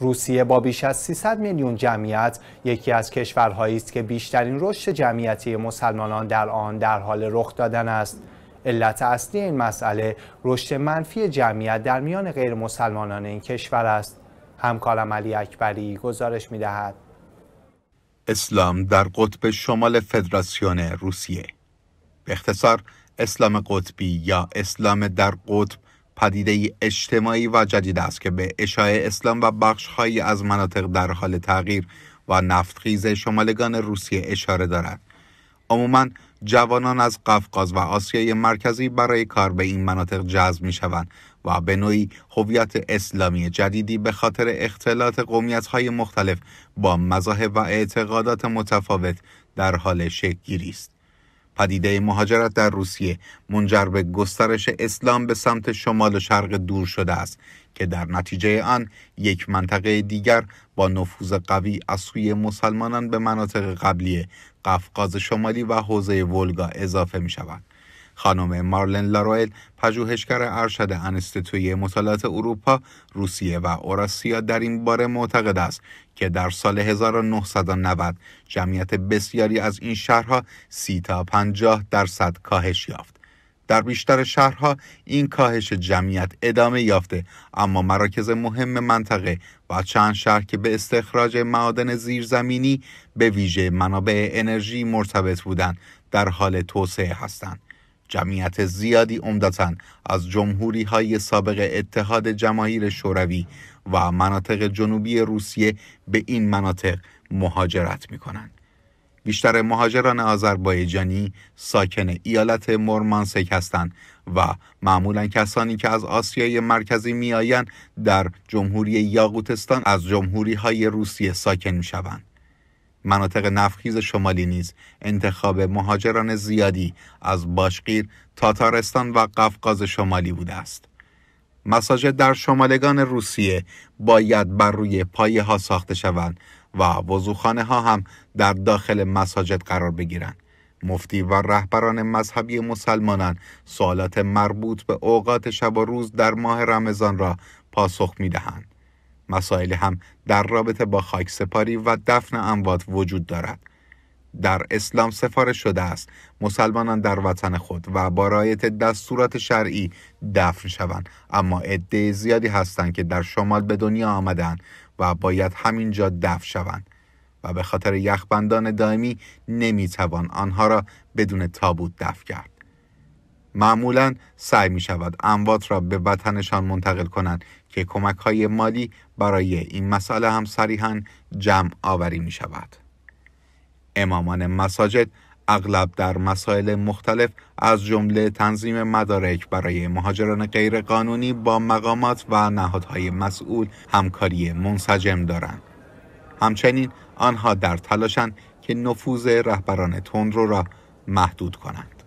روسیه با بیش از 300 میلیون جمعیت یکی از کشورهایی است که بیشترین رشد جمعیتی مسلمانان در آن در حال رخ دادن است. علت اصلی این مسئله رشد منفی جمعیت در میان غیر مسلمانان این کشور است. همکارم علی اکبری گزارش می دهد. اسلام در قطب شمال فدراسیون روسیه به اختصار اسلام قطبی یا اسلام در قطب پدیده اجتماعی و جدید است که به اشاعه اسلام و بخشهایی از مناطق در حال تغییر و نفتخیز شمالگان روسیه اشاره دارد عموما جوانان از قفقاز و آسیای مرکزی برای کار به این مناطق جذب می شوند و به نوعی هویت اسلامی جدیدی به خاطر اختلاط قومیت های مختلف با مذاهب و اعتقادات متفاوت در حال شکل است. پدیده مهاجرت در روسیه منجر به گسترش اسلام به سمت شمال و شرق دور شده است که در نتیجه آن یک منطقه دیگر با نفوذ قوی از سوی مسلمانان به مناطق قبلی قفقاز شمالی و حوزه ولگا اضافه می شود. خانم مارلن لاروئل پژوهشگر ارشد انستیتوی مطالعات اروپا روسیه و اوراسیا در این باره معتقد است که در سال 1990 جمعیت بسیاری از این شهرها 30 تا 50 درصد کاهش یافت در بیشتر شهرها این کاهش جمعیت ادامه یافته اما مراکز مهم منطقه و چند شهر که به استخراج معادن زیرزمینی به ویژه منابع انرژی مرتبط بودند در حال توسعه هستند جمعیت زیادی عمدتا از جمهوری های سابق اتحاد جماهیر شوروی و مناطق جنوبی روسیه به این مناطق مهاجرت می کنند. بیشتر مهاجران آذربایجانی ساکن ایالت مرمانسک هستند و معمولا کسانی که از آسیای مرکزی میآیند در جمهوری یاقوتستان از جمهوری های روسیه ساکن می شوند. مناطق نفخیز شمالی نیز انتخاب مهاجران زیادی از باشقیر تاتارستان و قفقاز شمالی بوده است مساجد در شمالگان روسیه باید بر روی پایه ها ساخته شوند و وزوخانه ها هم در داخل مساجد قرار بگیرند مفتی و رهبران مذهبی مسلمانان سوالات مربوط به اوقات شب و روز در ماه رمضان را پاسخ می دهند. مسائلی هم در رابطه با خاک سپاری و دفن اموات وجود دارد در اسلام سفارش شده است مسلمانان در وطن خود و با رعایت دستورات شرعی دفن شوند اما عده زیادی هستند که در شمال به دنیا آمدن و باید همینجا دفن شوند و به خاطر یخبندان دائمی نمیتوان آنها را بدون تابوت دفن کرد معمولا سعی می شود اموات را به وطنشان منتقل کنند که کمک های مالی برای این مسئله هم صریحا جمع آوری می شود. امامان مساجد اغلب در مسائل مختلف از جمله تنظیم مدارک برای مهاجران غیرقانونی با مقامات و نهادهای مسئول همکاری منسجم دارند. همچنین آنها در تلاشند که نفوذ رهبران تندرو را محدود کنند.